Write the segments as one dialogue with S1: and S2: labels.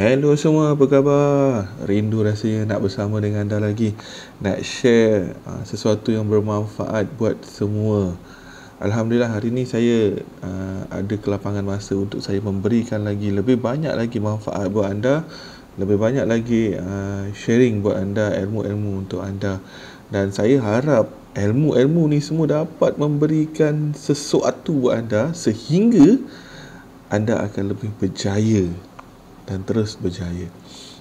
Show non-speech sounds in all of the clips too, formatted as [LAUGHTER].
S1: Hello semua, apa khabar? Rindu rasanya nak bersama dengan anda lagi Nak share aa, uh, sesuatu yang bermanfaat buat semua Alhamdulillah hari ini saya aa, uh, ada kelapangan masa untuk saya memberikan lagi Lebih banyak lagi manfaat buat anda Lebih banyak lagi aa, uh, sharing buat anda, ilmu-ilmu untuk anda Dan saya harap ilmu-ilmu ni semua dapat memberikan sesuatu buat anda Sehingga anda akan lebih berjaya dan terus berjaya.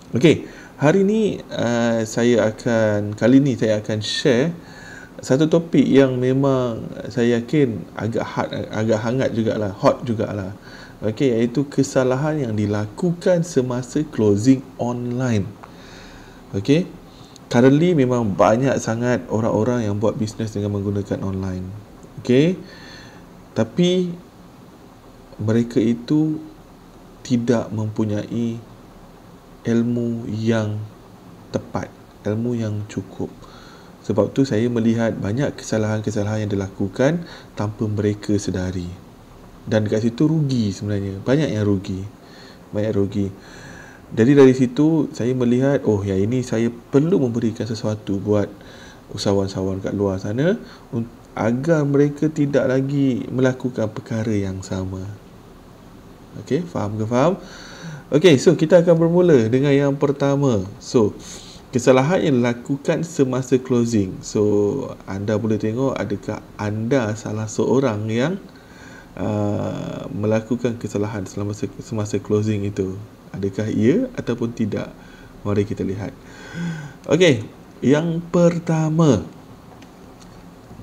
S1: Okey, hari ini uh, saya akan kali ini saya akan share satu topik yang memang saya yakin agak hot agak hangat jugalah, hot jugalah. Okey, iaitu kesalahan yang dilakukan semasa closing online. Okey. Currently memang banyak sangat orang-orang yang buat bisnes dengan menggunakan online. Okey. Tapi mereka itu tidak mempunyai ilmu yang tepat, ilmu yang cukup. Sebab tu saya melihat banyak kesalahan-kesalahan yang dilakukan tanpa mereka sedari. Dan dekat situ rugi sebenarnya. Banyak yang rugi. Banyak rugi. Jadi dari situ saya melihat, oh ya ini saya perlu memberikan sesuatu buat usahawan-usahawan kat luar sana agar mereka tidak lagi melakukan perkara yang sama. Okey, faham ke faham? Okey, so kita akan bermula dengan yang pertama. So, kesalahan yang lakukan semasa closing. So, anda boleh tengok adakah anda salah seorang yang uh, melakukan kesalahan semasa semasa closing itu. Adakah ia ataupun tidak? Mari kita lihat. Okey, yang pertama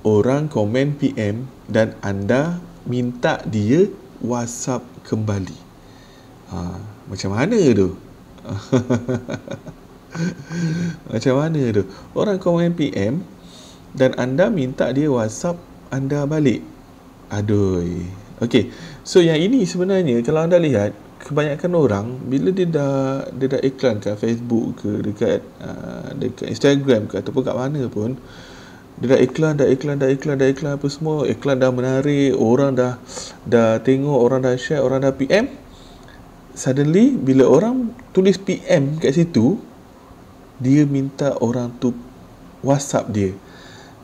S1: orang komen PM dan anda minta dia WhatsApp kembali. Ha, macam mana tu? [LAUGHS] macam mana tu? Orang komen PM dan anda minta dia WhatsApp anda balik. Adoi. Okey. So yang ini sebenarnya kalau anda lihat kebanyakan orang bila dia dah dia dah iklan kat Facebook ke dekat uh, dekat Instagram ke ataupun kat mana pun uh, dia dah iklan dah iklan dah iklan dah iklan apa semua iklan dah menarik orang dah dah tengok orang dah share orang dah PM suddenly bila orang tulis PM kat situ dia minta orang tu WhatsApp dia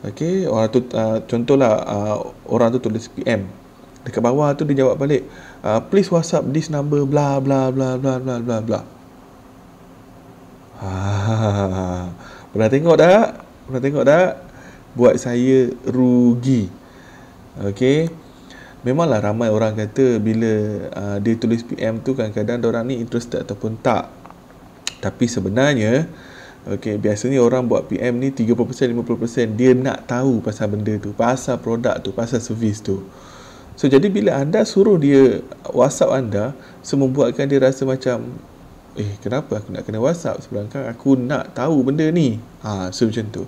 S1: okey orang tu uh, contohlah uh, orang tu tulis PM dekat bawah tu dia jawab balik uh, please WhatsApp this number bla bla bla bla bla bla bla ha pernah tengok tak pernah tengok tak buat saya rugi. Okey. Memanglah ramai orang kata bila uh, dia tulis PM tu kadang-kadang orang ni interested ataupun tak. Tapi sebenarnya okey biasanya orang buat PM ni 30% 50% dia nak tahu pasal benda tu, pasal produk tu, pasal servis tu. So jadi bila anda suruh dia WhatsApp anda, semua so buatkan dia rasa macam eh kenapa aku nak kena WhatsApp sebenarnya kan aku nak tahu benda ni. Ha so macam tu.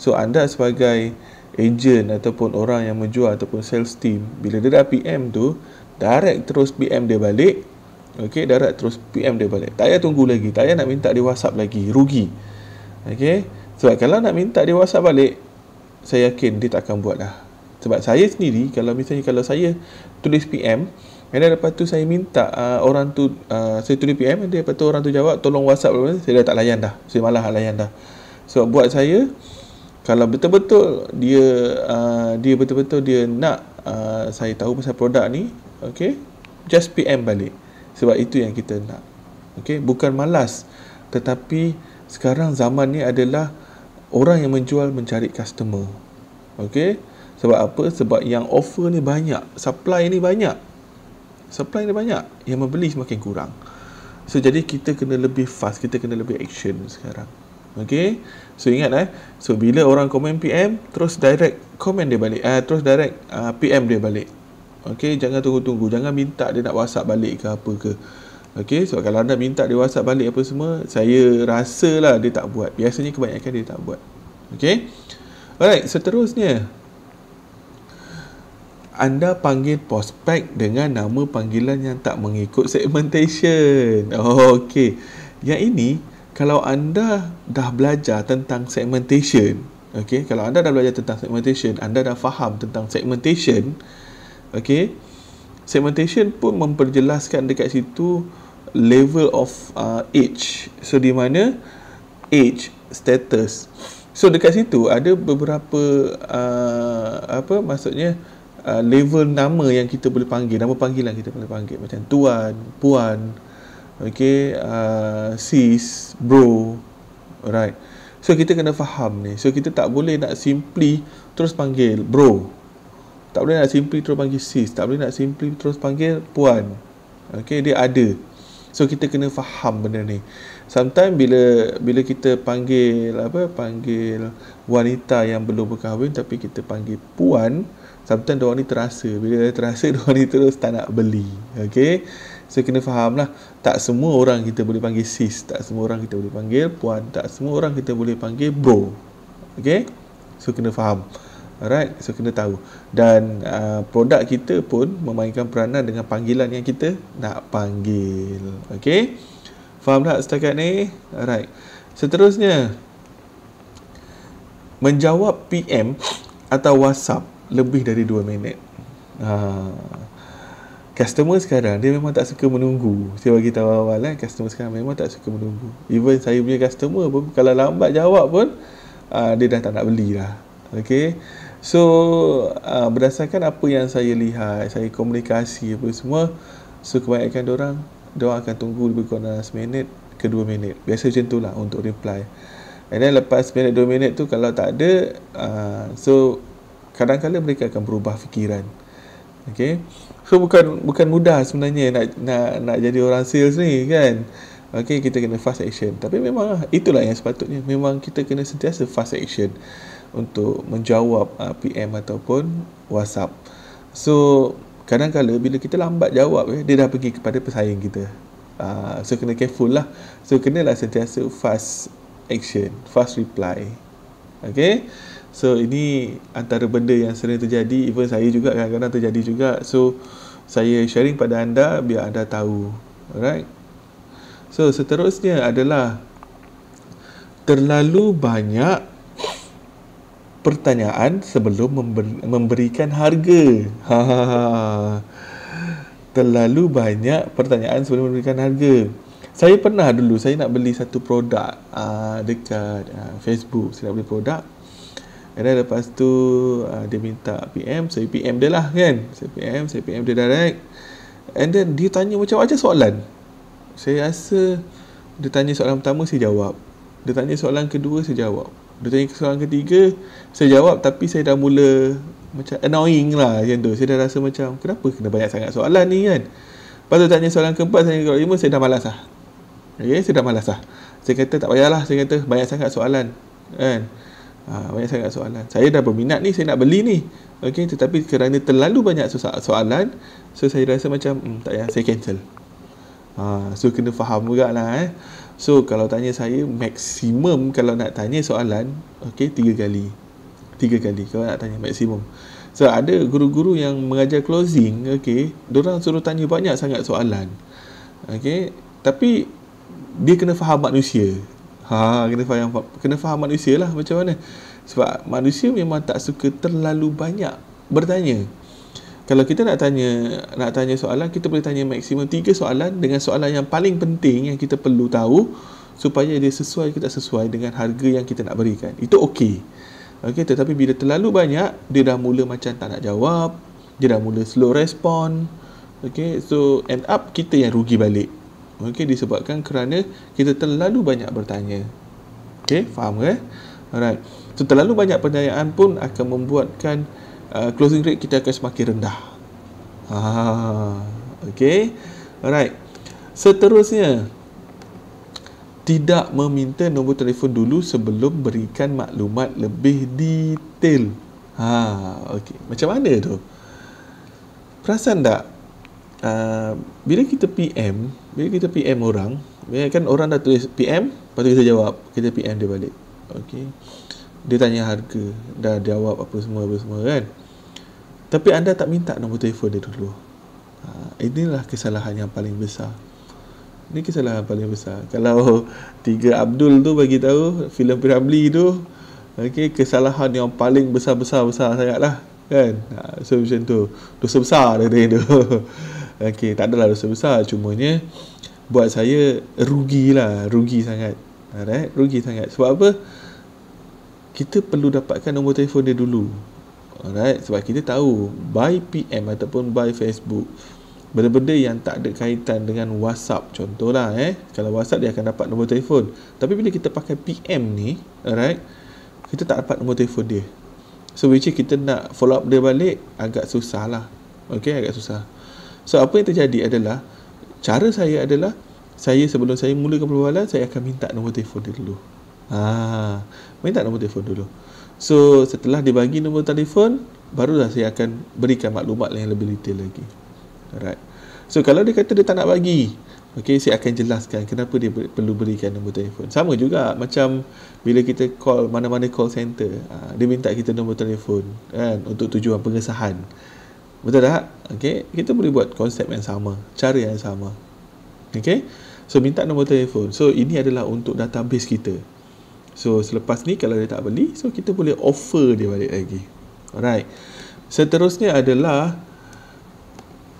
S1: So anda sebagai agent ataupun orang yang menjual ataupun sales team bila dia dah PM tu direct terus PM dia balik. okay? direct terus PM dia balik. Tak payah tunggu lagi, tak payah nak minta dia WhatsApp lagi, rugi. okay? Sebab kalau nak minta dia WhatsApp balik, saya yakin dia tak akan buat dah. Sebab saya sendiri kalau misalnya kalau saya tulis PM And then lepas tu saya minta uh, orang tu uh, Saya tulis PM And then lepas tu orang tu jawab Tolong WhatsApp Saya dah tak layan dah Saya malah layan dah So buat saya kalau betul-betul dia uh, dia betul-betul dia nak uh, saya tahu pasal produk ni okey just PM balik sebab itu yang kita nak okey bukan malas tetapi sekarang zaman ni adalah orang yang menjual mencari customer okey sebab apa sebab yang offer ni banyak supply ni banyak supply ni banyak yang membeli semakin kurang so jadi kita kena lebih fast kita kena lebih action sekarang Okay. So ingat eh. So bila orang komen PM, terus direct komen dia balik. Uh, terus direct uh, ah, PM dia balik. Okay. Jangan tunggu-tunggu. Jangan minta dia nak WhatsApp balik ke apa ke. Okay. So kalau anda minta dia WhatsApp balik apa semua, saya rasa lah dia tak buat. Biasanya kebanyakan dia tak buat. Okay. Alright. Seterusnya. Anda panggil prospek dengan nama panggilan yang tak mengikut segmentation. [LAUGHS] Okay. Yang ini kalau anda dah belajar tentang segmentation, okay, kalau anda dah belajar tentang segmentation, anda dah faham tentang segmentation, okay, segmentation pun memperjelaskan dekat situ level of uh, age. So di mana age status. So dekat situ ada beberapa uh, apa maksudnya uh, level nama yang kita boleh panggil, nama panggilan kita boleh panggil macam tuan, puan, okay, uh, sis, bro, right? So kita kena faham ni. So kita tak boleh nak simply terus panggil bro. Tak boleh nak simply terus panggil sis. Tak boleh nak simply terus panggil puan. Okay, dia ada. So kita kena faham benda ni. Sometimes bila bila kita panggil apa panggil wanita yang belum berkahwin tapi kita panggil puan, sometimes orang ni terasa. Bila dia terasa [LAUGHS] orang ni terus tak nak beli. Okay. So kena faham lah Tak semua orang kita boleh panggil sis Tak semua orang kita boleh panggil puan Tak semua orang kita boleh panggil bro Okay So kena faham Alright So kena tahu Dan uh, produk kita pun Memainkan peranan dengan panggilan yang kita Nak panggil Okay Faham tak setakat ni Alright Seterusnya Menjawab PM Atau WhatsApp Lebih dari 2 minit Haa ah customer sekarang dia memang tak suka menunggu saya bagi tahu awal-awal kan eh, customer sekarang memang tak suka menunggu even saya punya customer pun kalau lambat jawab pun uh, dia dah tak nak beli lah ok so uh, berdasarkan apa yang saya lihat saya komunikasi apa semua so kebanyakan orang dia akan tunggu lebih kurang dalam seminit ke dua minit biasa macam tu lah untuk reply and then lepas seminit dua minit tu kalau tak ada uh, so kadang-kadang mereka akan berubah fikiran Okay. So bukan bukan mudah sebenarnya nak nak nak jadi orang sales ni kan. Okay, kita kena fast action. Tapi memang lah, itulah yang sepatutnya. Memang kita kena sentiasa fast action untuk menjawab uh, ah, PM ataupun WhatsApp. So, kadang-kadang bila kita lambat jawab, eh, dia dah pergi kepada pesaing kita. Uh, so, kena careful lah. So, kenalah sentiasa fast action, fast reply. Okay? So ini antara benda yang sering terjadi Even saya juga kadang-kadang terjadi juga So saya sharing pada anda biar anda tahu Alright So seterusnya adalah Terlalu banyak pertanyaan sebelum memberikan harga ha, ha, ha. Terlalu banyak pertanyaan sebelum memberikan harga saya pernah dulu saya nak beli satu produk uh, dekat uh, Facebook saya nak beli produk And then lepas tu uh, dia minta PM, saya PM dia lah kan. Saya PM, saya PM dia direct. And then dia tanya macam macam soalan. Saya rasa dia tanya soalan pertama saya jawab. Dia tanya soalan kedua saya jawab. Dia tanya soalan ketiga saya jawab tapi saya dah mula macam annoying lah macam tu. Saya dah rasa macam kenapa kena banyak sangat soalan ni kan. Lepas tu tanya soalan keempat, saya tanya kelima saya dah malas lah. Okay, saya dah malas lah. Saya kata tak payahlah. Saya kata banyak sangat soalan. Kan? Ha, banyak sangat soalan. Saya dah berminat ni, saya nak beli ni. okay tetapi kerana terlalu banyak soalan, so saya rasa macam, hmm, tak payah, saya cancel. Ha, so kena faham juga lah eh. So kalau tanya saya, maksimum kalau nak tanya soalan, okay tiga kali. Tiga kali kalau nak tanya, maksimum. So ada guru-guru yang mengajar closing, okay diorang suruh tanya banyak sangat soalan. okay tapi dia kena faham manusia Ha, kena faham, kena faham manusia lah macam mana. Sebab manusia memang tak suka terlalu banyak bertanya. Kalau kita nak tanya nak tanya soalan, kita boleh tanya maksimum tiga soalan dengan soalan yang paling penting yang kita perlu tahu supaya dia sesuai kita sesuai dengan harga yang kita nak berikan. Itu okey. Okey, tetapi bila terlalu banyak, dia dah mula macam tak nak jawab, dia dah mula slow respond. Okey, so end up kita yang rugi balik. Okey disebabkan kerana kita terlalu banyak bertanya. Okey, faham ke? Eh? Alright. So, terlalu banyak pertanyaan pun akan membuatkan uh, closing rate kita akan semakin rendah. Ah, okey. Alright. Seterusnya, tidak meminta nombor telefon dulu sebelum berikan maklumat lebih detail. Ha, okey. Macam mana tu? Perasan tak uh, bila kita PM, bila kita PM orang, bila ya kan orang dah tulis PM, lepas tu kita jawab, kita PM dia balik. Okay. Dia tanya harga, dah jawab apa semua, apa semua kan. Tapi anda tak minta nombor telefon dia dulu. Uh, inilah kesalahan yang paling besar. Ini kesalahan paling besar. [LAUGHS] Kalau tiga Abdul tu bagi tahu filem Piramli tu, okay, kesalahan yang paling besar-besar-besar lah kan ah, so macam tu dosa besar dia tanya tu [LAUGHS] Okey, tak adalah dosa besar cumanya buat saya rugi lah, rugi sangat. Alright, rugi sangat. Sebab apa? Kita perlu dapatkan nombor telefon dia dulu. Alright, sebab kita tahu by PM ataupun by Facebook benda-benda yang tak ada kaitan dengan WhatsApp contohlah eh. Kalau WhatsApp dia akan dapat nombor telefon. Tapi bila kita pakai PM ni, alright, kita tak dapat nombor telefon dia. So, which kita nak follow up dia balik agak susah lah. Okay, agak susah. So apa yang terjadi adalah cara saya adalah saya sebelum saya mulakan perbualan saya akan minta nombor telefon dia dulu. Ha, minta nombor telefon dulu. So setelah dibagi nombor telefon barulah saya akan berikan maklumat yang lebih detail lagi. Alright. So kalau dia kata dia tak nak bagi, okey saya akan jelaskan kenapa dia ber- perlu berikan nombor telefon. Sama juga macam bila kita call mana-mana call center, ha, dia minta kita nombor telefon kan untuk tujuan pengesahan. Betul tak? Okay. Kita boleh buat konsep yang sama. Cara yang sama. Okay. So, minta nombor telefon. So, ini adalah untuk database kita. So, selepas ni kalau dia tak beli, so kita boleh offer dia balik lagi. Alright. Seterusnya adalah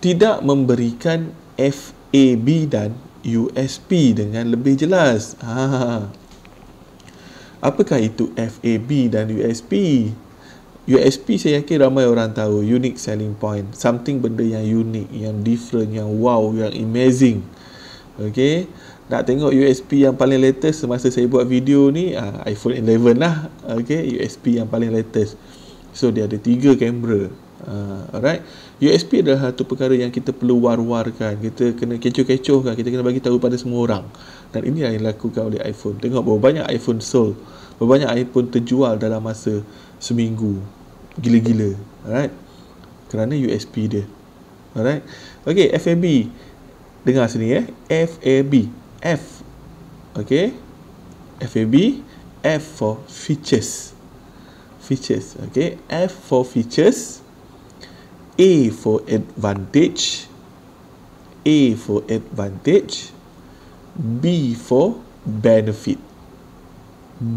S1: tidak memberikan FAB dan USP dengan lebih jelas. Ha. ha, ha. Apakah itu FAB dan USP? USP saya yakin ramai orang tahu unique selling point something benda yang unik yang different yang wow yang amazing okay? nak tengok USP yang paling latest semasa saya buat video ni uh, iPhone 11 lah okay? USP yang paling latest so dia ada tiga kamera uh, alright USP adalah satu perkara yang kita perlu war-warkan kita kena kecoh-kecohkan kita kena bagi tahu pada semua orang dan ini yang dilakukan oleh iPhone tengok berapa banyak iPhone sold berapa banyak iPhone terjual dalam masa seminggu gila-gila alright kerana USP dia alright okay FAB dengar sini eh FAB F okay FAB F for features features okay F for features A for advantage A for advantage B for benefit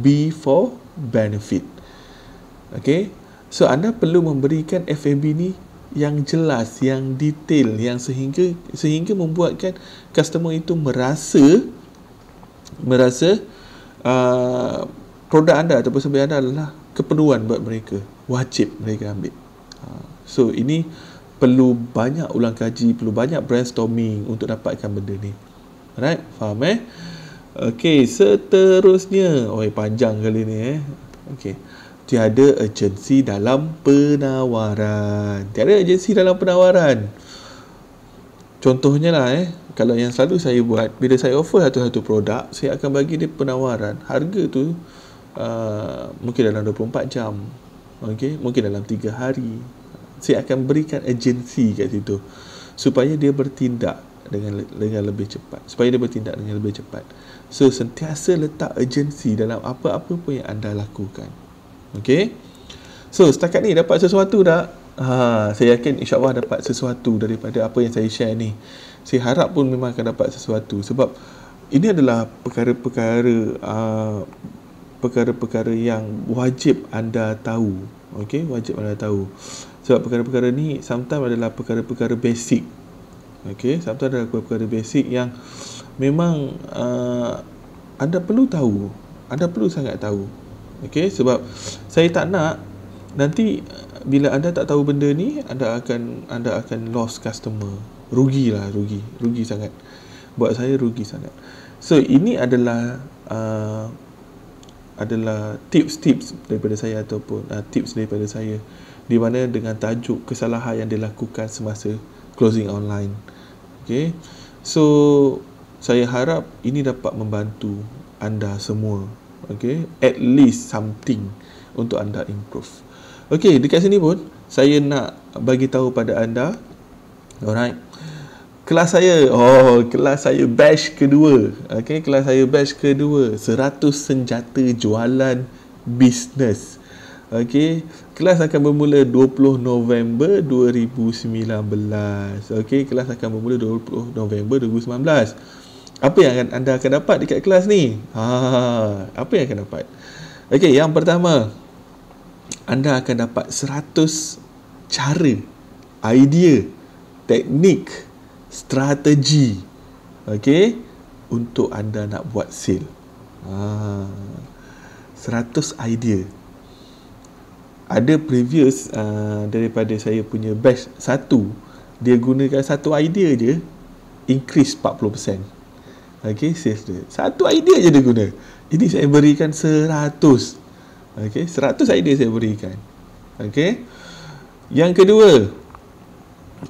S1: B for benefit Okay. So anda perlu memberikan FAB ni yang jelas, yang detail, yang sehingga sehingga membuatkan customer itu merasa merasa uh, produk anda ataupun sebab anda adalah keperluan buat mereka wajib mereka ambil uh, so ini perlu banyak ulang kaji perlu banyak brainstorming untuk dapatkan benda ni right faham eh Okay, seterusnya oi panjang kali ni eh okey tiada agensi dalam penawaran. Tiada agensi dalam penawaran. Contohnya lah eh, kalau yang selalu saya buat, bila saya offer satu-satu produk, saya akan bagi dia penawaran. Harga tu uh, mungkin dalam 24 jam. Okay? Mungkin dalam 3 hari. Saya akan berikan agensi kat situ. Supaya dia bertindak dengan dengan lebih cepat. Supaya dia bertindak dengan lebih cepat. So, sentiasa letak agensi dalam apa-apa pun yang anda lakukan. Okay. So, setakat ni dapat sesuatu tak? Ha, saya yakin Insya Allah dapat sesuatu daripada apa yang saya share ni. Saya harap pun memang akan dapat sesuatu. Sebab ini adalah perkara-perkara uh, perkara-perkara yang wajib anda tahu. Okay, wajib anda tahu. Sebab perkara-perkara ni sometimes adalah perkara-perkara basic. Okay, sometimes adalah perkara-perkara basic yang memang uh, anda perlu tahu. Anda perlu sangat tahu. Okay, sebab saya tak nak nanti uh, bila anda tak tahu benda ni anda akan anda akan lost customer rugi lah rugi rugi sangat buat saya rugi sangat so ini adalah uh, adalah tips-tips daripada saya ataupun uh, tips daripada saya di mana dengan tajuk kesalahan yang dilakukan semasa closing online okay so saya harap ini dapat membantu anda semua okay at least something untuk anda improve okay dekat sini pun saya nak bagi tahu pada anda alright kelas saya oh kelas saya batch kedua okay kelas saya batch kedua 100 senjata jualan bisnes okay kelas akan bermula 20 November 2019 okay kelas akan bermula 20 November 2019 apa yang anda akan dapat dekat kelas ni? Ha, apa yang akan dapat? Okey, yang pertama anda akan dapat 100 cara, idea, teknik, strategi. Okey, untuk anda nak buat sale. Ha. 100 idea. Ada previous uh, daripada saya punya batch 1, dia gunakan satu idea je increase 40%. Okay, save duit. Satu idea je dia guna. Ini saya berikan seratus. Okay, seratus idea saya berikan. Okay. Yang kedua.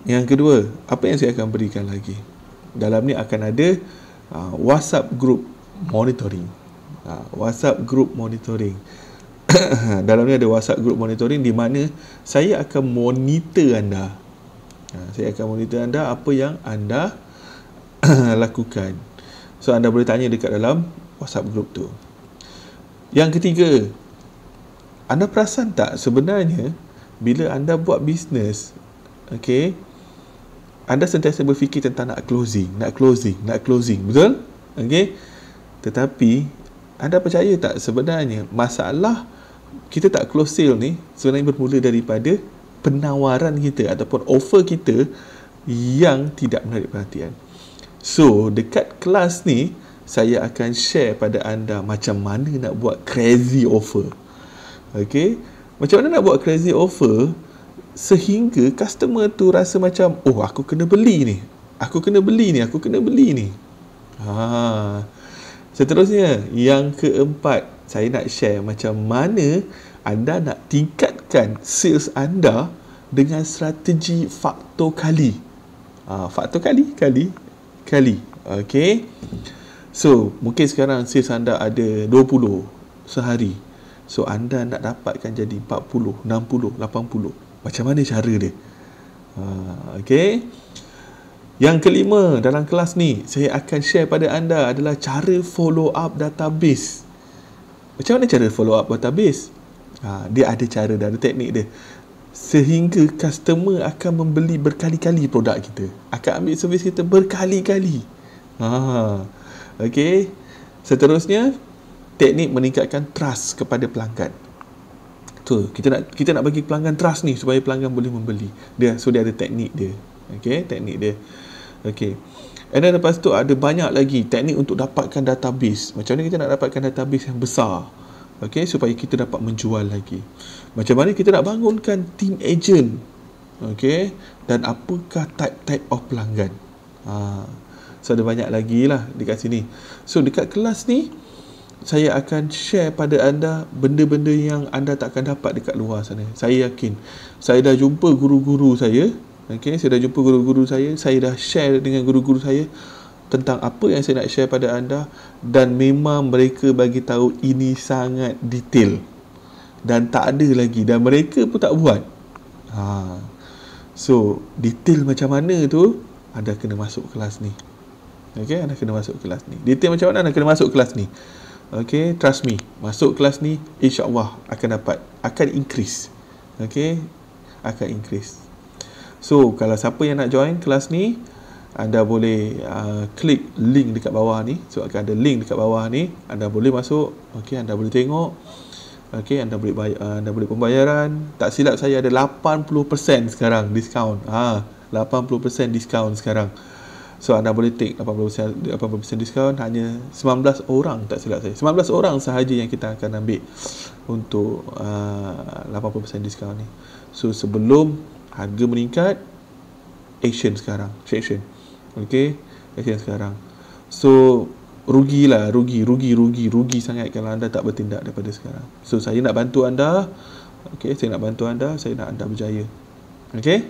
S1: Yang kedua. Apa yang saya akan berikan lagi? Dalam ni akan ada uh, WhatsApp group monitoring. Uh, WhatsApp group monitoring. [COUGHS] Dalam ni ada WhatsApp group monitoring di mana saya akan monitor anda. Uh, saya akan monitor anda apa yang anda [COUGHS] lakukan. So anda boleh tanya dekat dalam WhatsApp group tu. Yang ketiga, anda perasan tak sebenarnya bila anda buat bisnes, okay, anda sentiasa berfikir tentang nak closing, nak closing, nak closing, betul? Okay? Tetapi, anda percaya tak sebenarnya masalah kita tak close sale ni sebenarnya bermula daripada penawaran kita ataupun offer kita yang tidak menarik perhatian. So, dekat kelas ni, saya akan share pada anda macam mana nak buat crazy offer. Okay? Macam mana nak buat crazy offer sehingga customer tu rasa macam, oh, aku kena beli ni. Aku kena beli ni, aku kena beli ni. Ha. Seterusnya, yang keempat, saya nak share macam mana anda nak tingkatkan sales anda dengan strategi faktor kali. Ha, faktor kali, kali, kali okey so mungkin sekarang sales anda ada 20 sehari so anda nak dapatkan jadi 40 60 80 macam mana cara dia ha ah, okey yang kelima dalam kelas ni saya akan share pada anda adalah cara follow up database macam mana cara follow up database ha dia ada cara dan ada teknik dia sehingga customer akan membeli berkali-kali produk kita akan ambil servis kita berkali-kali ha okey seterusnya teknik meningkatkan trust kepada pelanggan tu kita nak kita nak bagi pelanggan trust ni supaya pelanggan boleh membeli dia so dia ada teknik dia okay, teknik dia okay. And then lepas tu ada banyak lagi teknik untuk dapatkan database. Macam mana kita nak dapatkan database yang besar. Okay, supaya kita dapat menjual lagi macam mana kita nak bangunkan team agent okay? dan apakah type-type of pelanggan ha. so ada banyak lagi lah dekat sini so dekat kelas ni saya akan share pada anda benda-benda yang anda tak akan dapat dekat luar sana saya yakin saya dah jumpa guru-guru saya okay? saya dah jumpa guru-guru saya saya dah share dengan guru-guru saya tentang apa yang saya nak share pada anda dan memang mereka bagi tahu ini sangat detail dan tak ada lagi dan mereka pun tak buat ha. so detail macam mana tu anda kena masuk kelas ni ok anda kena masuk kelas ni detail macam mana anda kena masuk kelas ni ok trust me masuk kelas ni insyaAllah akan dapat akan increase ok akan increase so kalau siapa yang nak join kelas ni anda boleh uh, klik link dekat bawah ni so ada link dekat bawah ni anda boleh masuk ok anda boleh tengok Okey, anda boleh bayar ah, anda boleh pembayaran. Tak silap saya ada 80% sekarang discount. Ha, 80% discount sekarang. So anda boleh take 80% 80% discount hanya 19 orang tak silap saya. 19 orang sahaja yang kita akan ambil untuk ah, uh, 80% discount ni. So sebelum harga meningkat action sekarang. Action. Okey, action sekarang. So Rugi lah, rugi rugi rugi rugi sangat kalau anda tak bertindak daripada sekarang so saya nak bantu anda okey saya nak bantu anda saya nak anda berjaya okey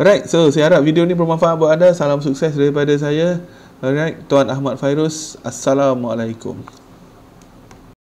S1: Alright, so saya harap video ni bermanfaat buat anda. Salam sukses daripada saya. Alright, Tuan Ahmad Fairuz. Assalamualaikum.